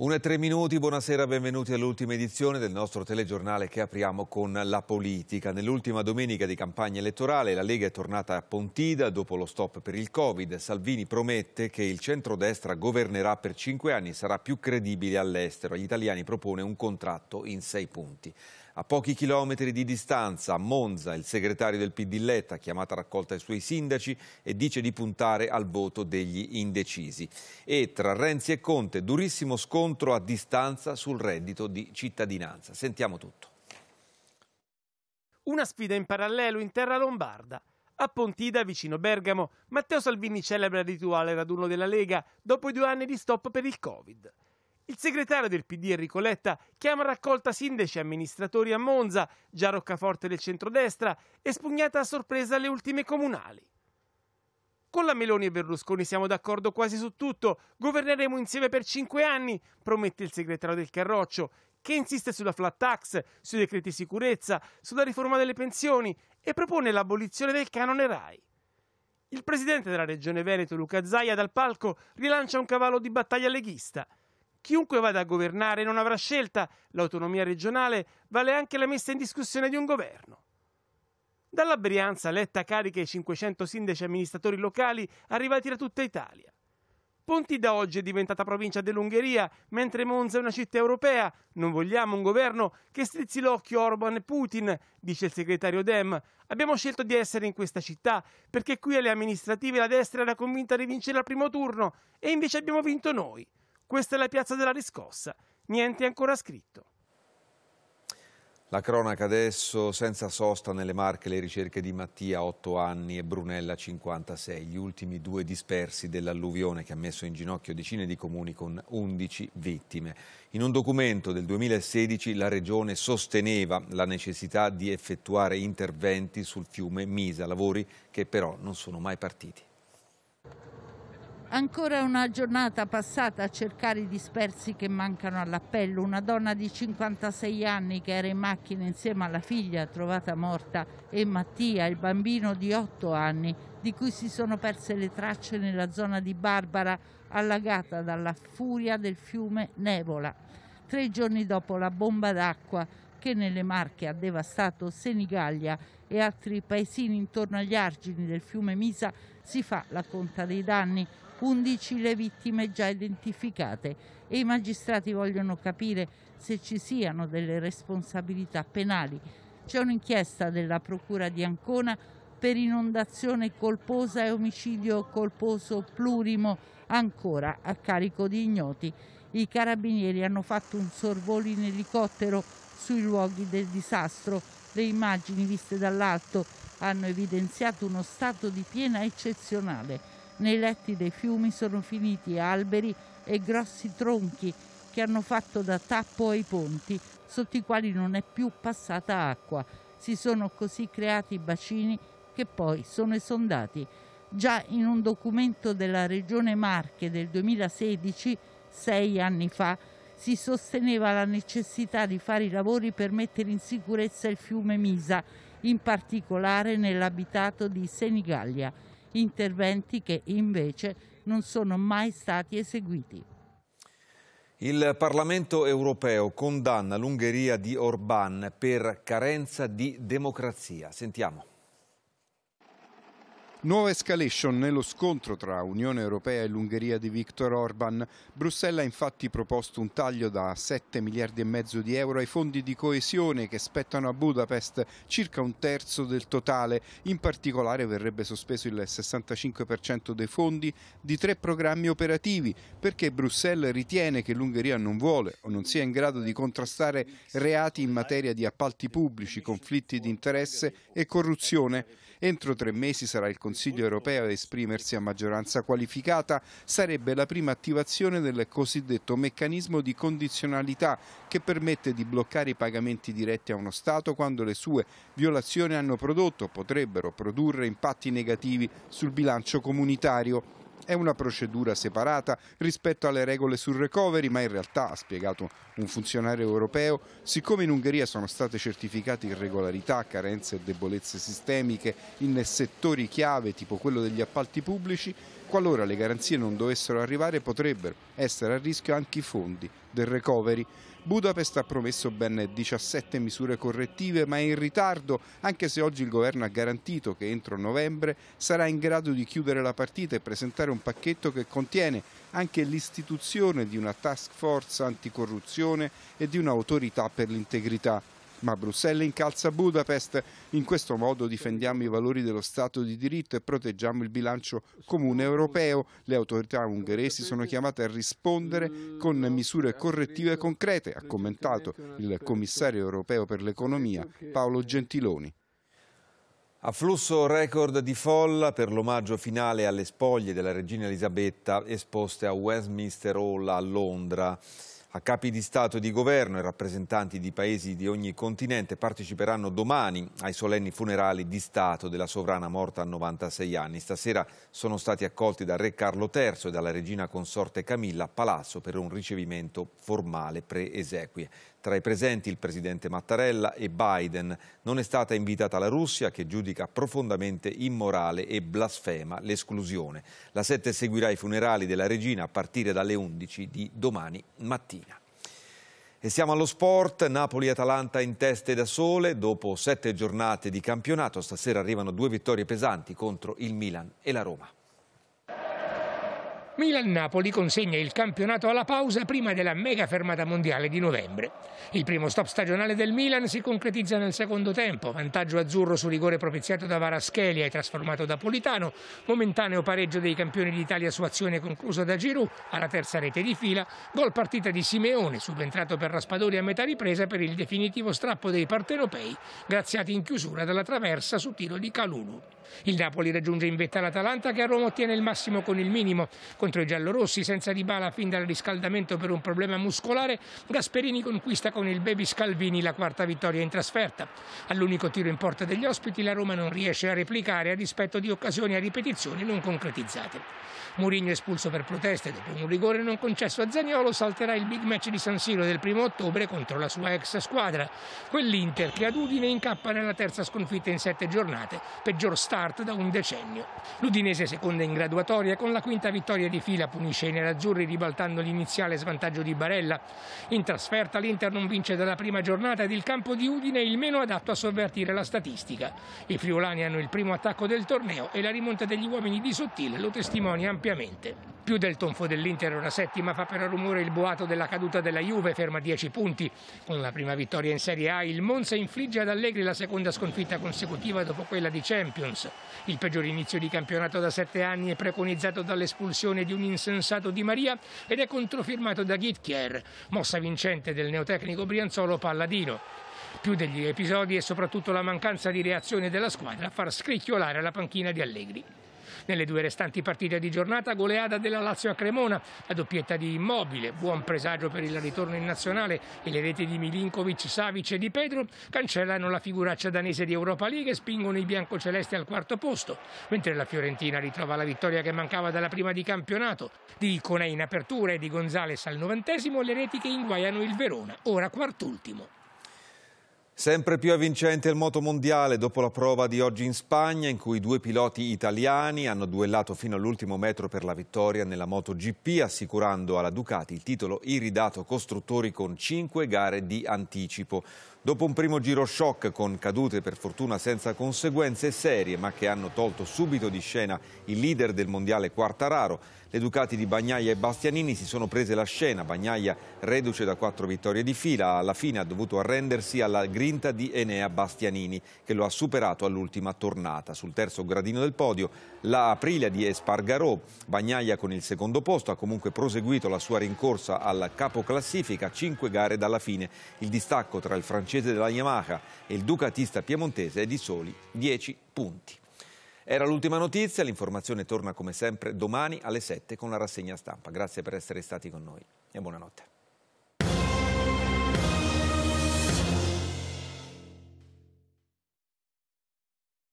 1 e 3 minuti, buonasera, benvenuti all'ultima edizione del nostro telegiornale che apriamo con la politica. Nell'ultima domenica di campagna elettorale la Lega è tornata a Pontida dopo lo stop per il Covid. Salvini promette che il centrodestra governerà per 5 anni e sarà più credibile all'estero. Agli italiani propone un contratto in 6 punti. A pochi chilometri di distanza, a Monza, il segretario del PD Letta, chiamata raccolta ai suoi sindaci, e dice di puntare al voto degli indecisi. E tra Renzi e Conte, durissimo scontro a distanza sul reddito di cittadinanza. Sentiamo tutto. Una sfida in parallelo in terra lombarda. A Pontida, vicino Bergamo, Matteo Salvini celebra il rituale raduno della Lega dopo i due anni di stop per il Covid. Il segretario del PD Enrico Letta chiama raccolta sindaci e amministratori a Monza, già roccaforte del centrodestra, espugnata a sorpresa le ultime comunali. Con la Meloni e Berlusconi siamo d'accordo quasi su tutto, governeremo insieme per cinque anni, promette il segretario del Carroccio, che insiste sulla flat tax, sui decreti sicurezza, sulla riforma delle pensioni e propone l'abolizione del canone RAI. Il presidente della regione Veneto, Luca Zaia, dal palco rilancia un cavallo di battaglia leghista – Chiunque vada a governare non avrà scelta, l'autonomia regionale vale anche la messa in discussione di un governo. Dalla Brianza Letta carica i 500 sindaci e amministratori locali arrivati da tutta Italia. Ponti da oggi è diventata provincia dell'Ungheria, mentre Monza è una città europea. Non vogliamo un governo che strizzi l'occhio a Orban e Putin, dice il segretario Dem. Abbiamo scelto di essere in questa città perché qui alle amministrative la destra era convinta di vincere al primo turno e invece abbiamo vinto noi. Questa è la piazza della riscossa, niente ancora scritto. La cronaca adesso, senza sosta nelle marche le ricerche di Mattia, 8 anni, e Brunella, 56, gli ultimi due dispersi dell'alluvione che ha messo in ginocchio decine di comuni con 11 vittime. In un documento del 2016 la Regione sosteneva la necessità di effettuare interventi sul fiume Misa, lavori che però non sono mai partiti. Ancora una giornata passata a cercare i dispersi che mancano all'appello. Una donna di 56 anni che era in macchina insieme alla figlia trovata morta e Mattia, il bambino di 8 anni, di cui si sono perse le tracce nella zona di Barbara, allagata dalla furia del fiume Nevola. Tre giorni dopo la bomba d'acqua che nelle Marche ha devastato Senigallia e altri paesini intorno agli argini del fiume Misa, si fa la conta dei danni. 11 le vittime già identificate e i magistrati vogliono capire se ci siano delle responsabilità penali. C'è un'inchiesta della Procura di Ancona per inondazione colposa e omicidio colposo plurimo ancora a carico di ignoti. I carabinieri hanno fatto un sorvolo in elicottero sui luoghi del disastro. Le immagini viste dall'alto hanno evidenziato uno stato di piena eccezionale. Nei letti dei fiumi sono finiti alberi e grossi tronchi che hanno fatto da tappo ai ponti, sotto i quali non è più passata acqua. Si sono così creati bacini che poi sono esondati. Già in un documento della Regione Marche del 2016, sei anni fa, si sosteneva la necessità di fare i lavori per mettere in sicurezza il fiume Misa, in particolare nell'abitato di Senigallia, interventi che invece non sono mai stati eseguiti. Il Parlamento europeo condanna l'Ungheria di Orbán per carenza di democrazia. Sentiamo. Nuova escalation nello scontro tra Unione Europea e l'Ungheria di Viktor Orban. Bruxelles ha infatti proposto un taglio da 7 miliardi e mezzo di euro ai fondi di coesione che spettano a Budapest, circa un terzo del totale. In particolare verrebbe sospeso il 65% dei fondi di tre programmi operativi, perché Bruxelles ritiene che l'Ungheria non vuole o non sia in grado di contrastare reati in materia di appalti pubblici, conflitti di interesse e corruzione. Entro tre mesi sarà il Consiglio europeo ad esprimersi a maggioranza qualificata sarebbe la prima attivazione del cosiddetto meccanismo di condizionalità che permette di bloccare i pagamenti diretti a uno Stato quando le sue violazioni hanno prodotto o potrebbero produrre impatti negativi sul bilancio comunitario. È una procedura separata rispetto alle regole sul recovery, ma in realtà, ha spiegato un funzionario europeo, siccome in Ungheria sono state certificate irregolarità, carenze e debolezze sistemiche in settori chiave tipo quello degli appalti pubblici, qualora le garanzie non dovessero arrivare potrebbero essere a rischio anche i fondi del recovery. Budapest ha promesso ben 17 misure correttive ma è in ritardo anche se oggi il governo ha garantito che entro novembre sarà in grado di chiudere la partita e presentare un pacchetto che contiene anche l'istituzione di una task force anticorruzione e di un'autorità per l'integrità ma Bruxelles incalza Budapest. In questo modo difendiamo i valori dello Stato di diritto e proteggiamo il bilancio comune europeo. Le autorità ungheresi sono chiamate a rispondere con misure correttive concrete, ha commentato il commissario europeo per l'economia Paolo Gentiloni. Afflusso record di folla per l'omaggio finale alle spoglie della regina Elisabetta esposte a Westminster Hall a Londra. A capi di Stato e di Governo e rappresentanti di paesi di ogni continente parteciperanno domani ai solenni funerali di Stato della sovrana morta a 96 anni. Stasera sono stati accolti dal re Carlo III e dalla regina consorte Camilla a Palazzo per un ricevimento formale pre-esequie. Tra i presenti il presidente Mattarella e Biden. Non è stata invitata la Russia che giudica profondamente immorale e blasfema l'esclusione. La sette seguirà i funerali della regina a partire dalle 11 di domani mattina. E siamo allo sport, Napoli Atalanta in teste da sole, dopo sette giornate di campionato stasera arrivano due vittorie pesanti contro il Milan e la Roma. Milan-Napoli consegna il campionato alla pausa prima della mega fermata mondiale di novembre. Il primo stop stagionale del Milan si concretizza nel secondo tempo, vantaggio azzurro su rigore propiziato da Varaschelia e trasformato da Politano, momentaneo pareggio dei campioni d'Italia su azione conclusa da Giroud alla terza rete di fila, gol partita di Simeone, subentrato per Raspadori a metà ripresa per il definitivo strappo dei partenopei, graziati in chiusura dalla traversa su tiro di Calulu. Il Napoli raggiunge in vetta l'Atalanta che a Roma ottiene il massimo con il minimo. Contro i giallorossi senza Dybala fin dal riscaldamento per un problema muscolare, Gasperini conquista con il Baby Scalvini la quarta vittoria in trasferta. All'unico tiro in porta degli ospiti la Roma non riesce a replicare a rispetto di occasioni a ripetizioni non concretizzate. Mourinho espulso per proteste dopo un rigore non concesso a Zaniolo salterà il big match di San Siro del primo ottobre contro la sua ex squadra. Quell'Inter che ad Udine incappa nella terza sconfitta in sette giornate, peggior stato parte da un decennio. L'Udinese seconda in graduatoria con la quinta vittoria di fila punisce i nerazzurri ribaltando l'iniziale svantaggio di Barella. In trasferta l'Inter non vince dalla prima giornata ed il campo di Udine è il meno adatto a sovvertire la statistica. I friulani hanno il primo attacco del torneo e la rimonta degli uomini di Sottile lo testimonia ampiamente più del tonfo dell'Inter una settima fa però rumore il boato della caduta della Juve, ferma 10 punti. Con la prima vittoria in Serie A il Monza infligge ad Allegri la seconda sconfitta consecutiva dopo quella di Champions. Il peggior inizio di campionato da 7 anni è preconizzato dall'espulsione di un insensato Di Maria ed è controfirmato da Gitkier, mossa vincente del neotecnico Brianzolo Palladino. Più degli episodi e soprattutto la mancanza di reazione della squadra a far scricchiolare la panchina di Allegri. Nelle due restanti partite di giornata goleada della Lazio a Cremona, la doppietta di Immobile, buon presagio per il ritorno in nazionale e le reti di Milinkovic, Savic e Di Pedro cancellano la figuraccia danese di Europa League e spingono i biancocelesti al quarto posto, mentre la Fiorentina ritrova la vittoria che mancava dalla prima di campionato, di Icone in apertura e di Gonzales al novantesimo le reti che inguaiano il Verona, ora quartultimo. Sempre più avvincente il moto mondiale dopo la prova di oggi in Spagna in cui due piloti italiani hanno duellato fino all'ultimo metro per la vittoria nella MotoGP assicurando alla Ducati il titolo iridato costruttori con cinque gare di anticipo. Dopo un primo giro shock con cadute per fortuna senza conseguenze serie ma che hanno tolto subito di scena il leader del mondiale Quartararo, le Ducati di Bagnaia e Bastianini si sono prese la scena. Bagnaia reduce da quattro vittorie di fila. Alla fine ha dovuto arrendersi alla grinta di Enea Bastianini, che lo ha superato all'ultima tornata. Sul terzo gradino del podio, la Aprilia di Espargarò. Bagnaia con il secondo posto ha comunque proseguito la sua rincorsa al capo capoclassifica, cinque gare dalla fine. Il distacco tra il francese della Yamaha e il ducatista piemontese è di soli 10 punti. Era l'ultima notizia, l'informazione torna come sempre domani alle 7 con la rassegna stampa. Grazie per essere stati con noi e buonanotte.